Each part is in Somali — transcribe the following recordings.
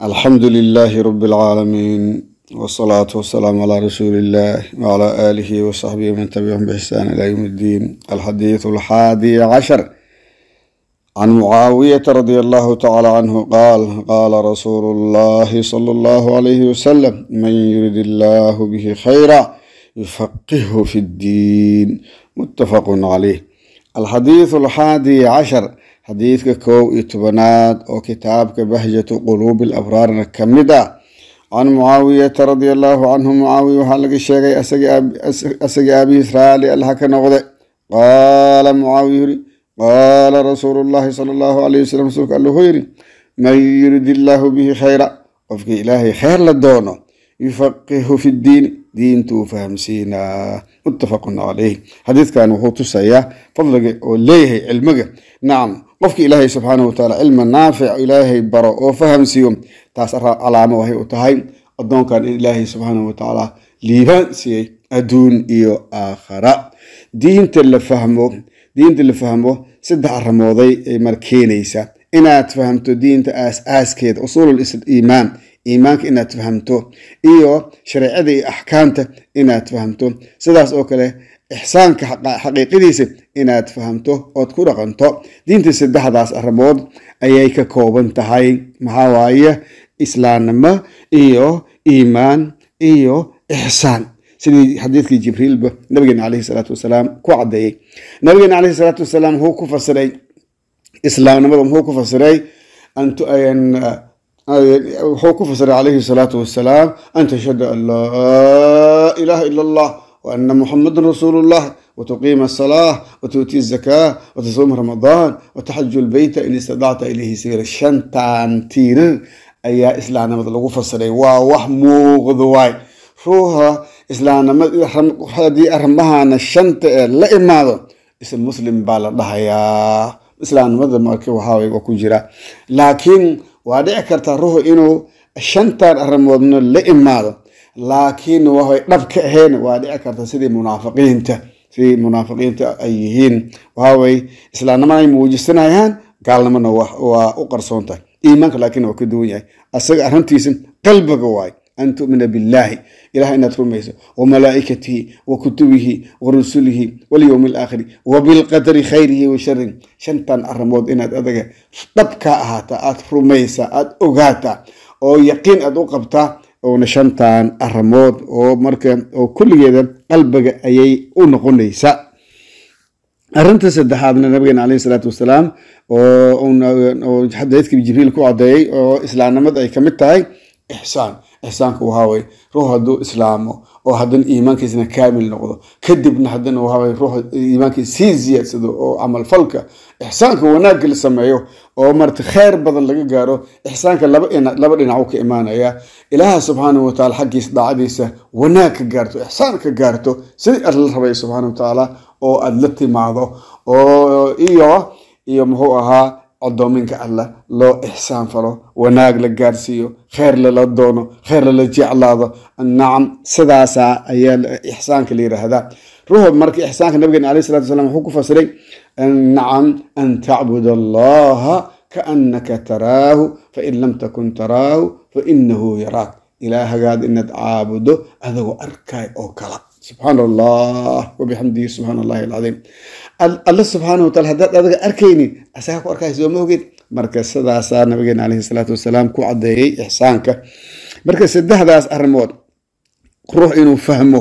alxamdu lilaahi rabi alcaalamiin wsalaatu wasalaamu calaa rasuuliillaah wacalaa aalihi wa saxbihi man tabicahum bixsaan ilaa yowm iddiin alxadiidu alxaadi cashar can mucaawiyata radi allahu tacaala canhu qaal qaala rasuulu llaahi sala allahu alayhi wasalam man yurid illaahu bihi khayra yufaqihhu fi ddiin muttafaqun caleyh alxadiidu alxaadi cashar xadiidka kow iyo tobanaad oo kitaabka bahjatu quluubi alabraarna ka mid ah can mucaawiyata radi allaahu canhu mucaawiya waxaa laga sheegay asagii aabihiis raali allaha ka noqde qaala mucaawiya yiri qaala rasuulu llaahi sala allahu alayh wasalam rasuulka alla wuxuu yidhi man yurid illaahu bihi khayra qofkii ilaahay kheyr la doono yufaqihu fi ddiin diintuu fahamsiinaa muttafaqun calayh xadiidkan wuxuu tusayaa fadliga oo leeyahay cilmiga nacam qofki ilaahay subxaana wa wataala cilma naafic ilaahay baro oo fahamsiiyo taas calaamo waxay u tahay addoonkan in ilaahay subxaanah watacaala liibaan siiyey adduun iyo aakhara diinta la fahmo diinta la fahmo saddex arrimooday ay mar keenaysa inaad fahamto diinta aas-aaskeeda usuulul iimaanka inaad fahamto iyo shareecada iyo axkaamta inaad fahamto sidaas oo kale ixsaanka xaqiiqidiisa inaad fahamto ood ku dhaqanto diinta saddexdaas arrimood ayay ka kooban tahay maxaa waaye islaamnimo iyo iimaan iyo ixsaan sidii xadiidkii jibriilba nabigeena caleyhi salaatu wasalaam ku caddeeyey nabigeena caleyhi salaatu wasalaam muxuu ku fasiray islaamnimada muxuu ku fasiray wuxuu ku fasiray calayhi salaatu wasalaam an tashhada an laa ilaaha ila allah wa ana muxamadan rasuulu llah wtuqiima asalaa watuuti azakaa watasuuma ramadaan wataxaju lbeyta in istadacta ilayhi sabiila shantaan tiirar ayaa islaamnimada lagu fasiray waa wax muuqdo waay ruuha islaamnimadii arrimahana shanta ee la imaado ism muslim baa la dhahayaa islaamnimada marka waxaa ku jira laakiin waa dhici kartaa ruuxu inuu shantan arrimoodna la imaado laakiin wahay dhab ka ahayn waa dhici kartaa sidii munaafiqiinta sidii munaafiqiinta ay yihiin waxawey islaamnimana ay muujisanayaan gaalnimona waa u qarsoon tahay iimaanka laakiin waa ka duwan yahay asaga arrintiisa qalbiga waay an tumina billaahi ilaah inaad rumayso wamalaa'ikatihi wa kutubihi wa rusulihi walyowmi alaakhiri wa bilqadari khayrihi wa sharin shantan arrimood inaad adaga dhabkaa ahaataa aad rumaysaa aad ogaataa oo yaqiin aad u qabtaa oona shantan arrimood oo marka oo kulligeeda qalbiga ayay u noqonaysaa arrinta saddexaadna nabigeena caleyhi isalaatu wasalaam oo xadiidkii jibriil ku caddeeyey oo islaamnimada ay ka mid tahay ixsaan ixsaanku waxaawey ruux hadduu islaamo oo haddana iimaankiisna kaamil noqdo kadibna haddana waxaawey ruux iimaankiisa sii ziyaadsado oo camalfalka ixsaanka wanaagga la sameeyo oo marata kheyr badan laga gaaro ixsaanka laba dhinacu ka imaanaya ilaaha subxaanahu wataala xaggiisa dhaacadiisa wanaag ka gaarto ixsaan ka gaarto sidii aad la rabay subxaana watacaala oo aad la timaado oo iyo iyo muxuu ahaa addoominka allah loo ixsaan falo wanaag la gaarsiiyo kheer lala doono kheer lala jeclaado nacam sidaasaa ayaa ixsaanka la yidhaahdaa ruuxu marka ixsaanka nabigeena alayh salatu wasalaam wuxuu ku fasiray nacam an tacbud allaha kaannaka taraahu fain lam takun taraahu fainahu yaraak ilaahagaad inaad caabudo adagoo arkaay oo kala subxaana allah wabixamdihi subxaan allahi alcaiim alla subxaana wataala haddaad adiga arkaynin asagaa ku arkaay soo ogeen marka sidaasaa nabigeena caleyhi salaatu wasalaam ku caddeeyey ixsaanka marka saddexdaas arrimood ruux inuu fahmo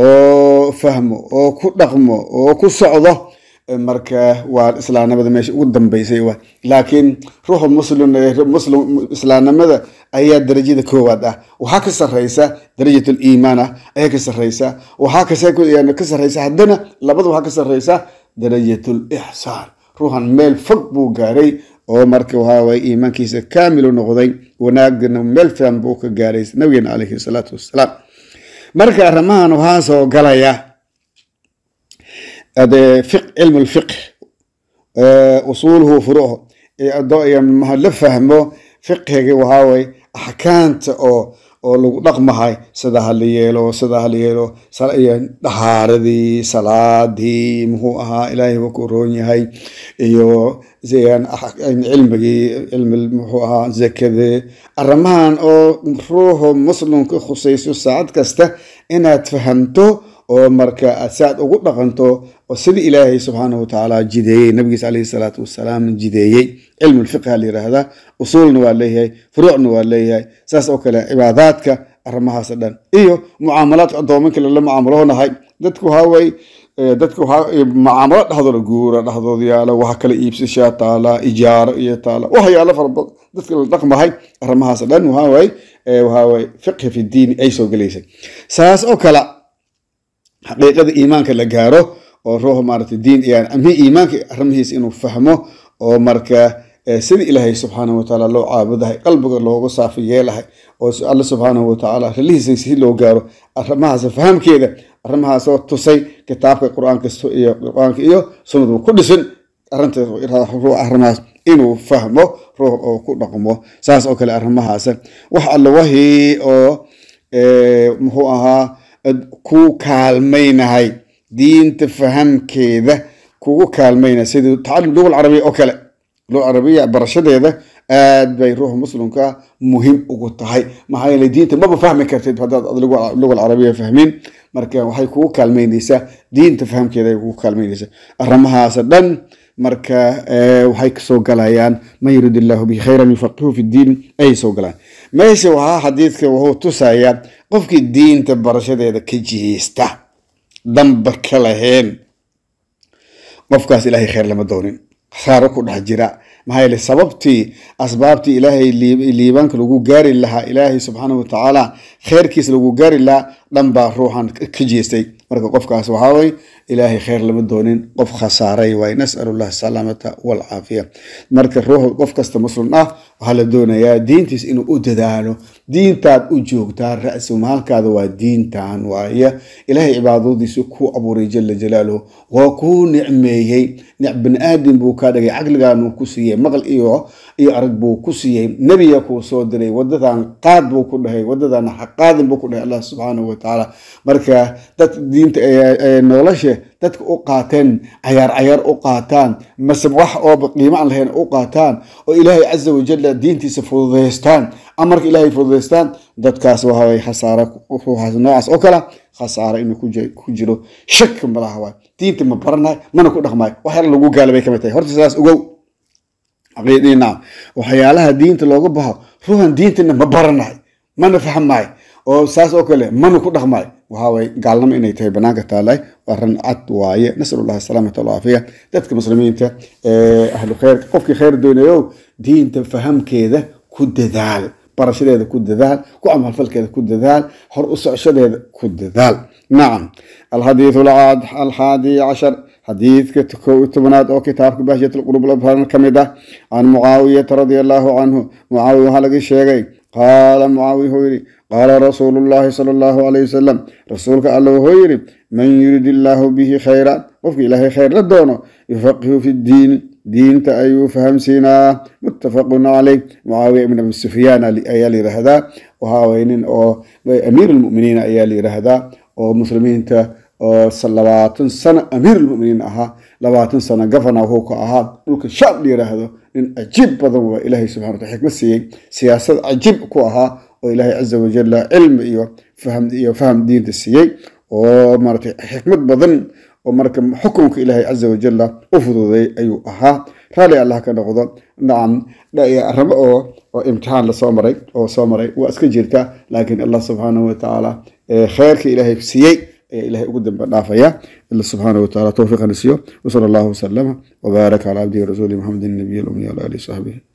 oo fahmo oo ku dhaqmo oo ku socdo marka waa islaamnimada meesha ugu dambeysay wa laakiin ruuxu muslim muslim islaamnimada ayaa darajada koowaad ah waxaa ka sarreysa darajat liimaan ah ayaa ka sarreysa waxaa ka sarreysa haddana labada waxaa ka sarreysa darajat lixsaan ruuxan meel fog buu gaaray oo marka waxaaway iimaankiisa kaamilu noqday wanaagana meel fiican buu ka gaaray nabigeena caleyhi salaatu wasalaam marka arrimahan waxaa soo galaya cilmu lfiqh usuuluhu furuuhu la fahmo fiqhiga waxaa axkaanta oo oo lagu dhaqmahay sida hala yeelo sida hala yeelo dhahaaradii salaadii muxuu ahaa ilaahay waa ku roon yahay iyo cilmigii cilmi muxuu ahaa zakade arrimahan oo ruuxu muslimka khusayso saacad kasta inaad fahamto oo marka saad ugu dhaqanto oo sida ilaahay subxaana watacaala jideeyey nabigiis caleyhi salaatu wasalaam jideeyey cilmu la yiraahda usuulna waa leeyahay furuucna waa leeyahay saas oo kale cibaadaadka arrimahaasoo dhan iyo mucaamalaadka addoomin kale la mucaamaloonahay dadku waxaaweye dadka macaamalo dhexdooda guura dhexdooda yaala waxa kala iibsashaa taala ijaaro iyo taala waxyaalo fara dadka la dhaqmahay arrimahaasoo dhan waxaawaye waxaawaye fiqhi fi diini ay soo gelaysay saas oo kale xaqiiqada iimaanka la gaaro oo ruux maarata diin iimaanka arrimahiisa inuu fahmo oo marka eh, sida ilaahay subxaana watacaala loo caabudahay qalbiga loogu saafi yeelahay oo alle subxaana watacaala ralihiisa si loo gaaro arimahaas fahamkeeda arrimahaasoo tusay kitaabka qur-aanka iyo qur-aanka iyo sunadu ku dhisin arintaasarimahaas inuu fahmo ruux oo ku dhaqmo saas oo kale arrimahaas wax allawahi oo eh, muxuu ahaa ku kaalmaynahay diinta fahamkeeda kugu kaalmayna sida tacallum lugal carabiya oo kale lugal carabiya barashadeeda aad bay ruuxa muslimka muhiim ugu tahay maxaa yeele diinta maba fahmi kartid haddaad lugal carabiya fahmin marka waxay kugu kaalmaynaysaa diinta fahamkeeda ay kugu kaalmaynaysaa arrimahaasa dhan marka eh, waxay kasoo galayaan man yurid illaahu bihi khayran yufaqihu fi diin ayay soo galaan meesha waxaa xadiidka wuxuu tusayaa qofkii diinta barashadeeda ka jihiysta damba ka lahayn qofkaas ilaahay kheyr lama doonin khasaaro ku dhex jira maxaa yeele sababtii asbaabtii ilaahay liibaanka lagu gaari lahaa ilaahay subxaanahu watacaala kheyrkiis lagu gaari lahaa dhanbaa ruuxan ka jeestay marka qofkaas waxaa way ilaahay kheyr lama doonin qof khasaaray waay nasalu nasalullah salaamata walcaafiya marka ruux qof kasta muslim ah waxaa la doonayaa diintiis inuu u dadaalo diintaad u joogtaa ra-suma waa diintan waaye ilaahay cibaadadiisu kuu abuuray jala jalaaluhu waa kuu nicmeeyey nic bani aadam buu kaa dhigay caqligaanuu ku siiyey maqal iyo arag buu ku siiyey nebiga kuu soo diray wadadan qaad buu ku dhahay wadadana xaqaadin buu ku dhahay allah subxaanahu watacaala marka dad diinta nolosha dadka u qaateen cayaar cayaar u qaataan mase wax oo qiimo aan lahayn u qaataan oo ilaahay casa wajalla diintiisa fududaystaan amarka ilaahay fududaystaan dadkaas waxaway khasaara wuxuu haas noocaas oo kale khasaara inuu ku jiro shaki malaha waay diinta ma baranayo mana ku dhaqmaayo waxyaala lagu gaala kamid tahay horta sidaas ogow caqiidiinaa waxyaalaha diinta looga baxo ruuhan diintina ma baranayo mana fahmaayo oo saas oo kale mana ku dhaqmaayo waxaway gaalnimo inay tahay banaanka taalaay arin cad waaye nasalullahi asalaamata alcaafiya dadka muslimiinta ahlu kheyrka qofkii kheyr doonayo diinta fahamkeeda ku dadaal barashadeeda ku dadaal ku amalfalkeeda ku dadaal hor u socoshadeeda ku dadaal nacam alxadiidu alxaadi cashar xadiidka kow tobnaad oo kitaabka bahjat lqurub labran ka mid ah can mucaawiyata radia allahu canhu mucaawiya waxaa laga sheegay qaala mucaawiya wuxuu yidhi qaala rasuulu llaahi sala allahu alayh wasalam rasuulka alla wuxuu yidhi man yurid illaahu bihi khayra qofka ilaahay khayr la doono yufaqihu fi ddiini diinta ayuu fahamsiinaa muttafaqun caleyh mucaawiya ibn abi sufyaan ayaa la yidhaahdaa waxaaway nin oo amiirulmuminiin ayaa la yidhaahdaa oo muslimiinta oo labaatan sano amiirulmuminiin ahaa labaatan sano gavana wuu ka ahaa dhulka shaab la yidhaahdo nin cajiib badan waa ilaahay subxana wataala xikmad siiyey siyaasad cajiib ku ahaa oo ilaahay caza wajalla cilmi iyo faham diinta siiyey oo maarata xikmad badan oo marka xukunka ilaahay caza wajalla u fududay ayuu ahaa raalli allah ka noqdo nacam arrimo oo imtixaan lasoo maray oo soo maray waa iska jirta laakiin allah subxaana watacaala kheyrka ilaahay siiyey ayaa ilahay ugu dambe dhaafaya ila subxaana wataala towfiiqana siiyo wasala allahu wasalama wabaaraka calaa cabdihi rasuuli maxamedin nabiy alumi ala alihi saxbihi